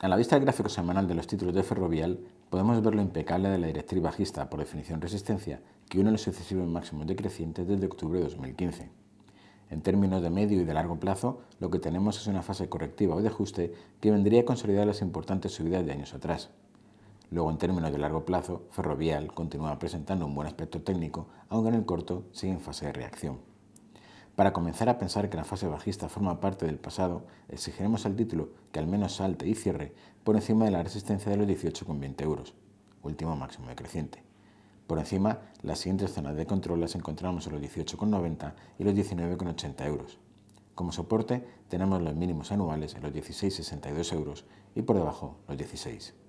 A la vista del gráfico semanal de los títulos de Ferrovial podemos ver lo impecable de la directriz bajista por definición resistencia que une los sucesivos máximos decrecientes desde octubre de 2015. En términos de medio y de largo plazo, lo que tenemos es una fase correctiva o de ajuste que vendría a consolidar las importantes subidas de años atrás. Luego, en términos de largo plazo, Ferrovial continúa presentando un buen aspecto técnico, aunque en el corto sigue en fase de reacción. Para comenzar a pensar que la fase bajista forma parte del pasado, exigiremos al título que al menos salte y cierre por encima de la resistencia de los 18,20 euros, último máximo decreciente. Por encima, las siguientes zonas de control las encontramos en los 18,90 y los 19,80 euros. Como soporte tenemos los mínimos anuales en los 16,62 euros y por debajo los 16.